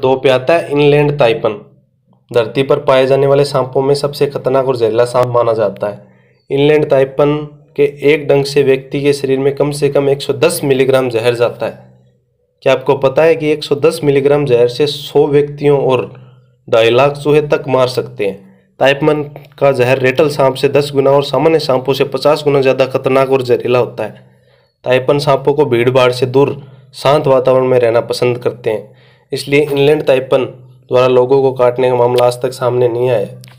दो पे आता है इनलैंड ताइपन धरती पर पाए जाने वाले सांपों में सबसे खतरनाक और जहरीला सांप माना जाता है इनलैंड ताइपन के एक डंग से व्यक्ति के शरीर में कम से कम 110 मिलीग्राम जहर जाता है क्या आपको पता है कि 110 मिलीग्राम जहर से 100 व्यक्तियों और ढाई लाख चूहे तक मार सकते हैं ताइपमन का जहर रेटल सांप से दस गुना और सामान्य सांपों से पचास गुना ज़्यादा खतरनाक और जहरीला होता है ताइपन सांपों को भीड़ भाड़ से दूर शांत वातावरण में रहना पसंद करते हैं इसलिए इनलैंड ताइपन द्वारा लोगों को काटने का मामला आज तक सामने नहीं आया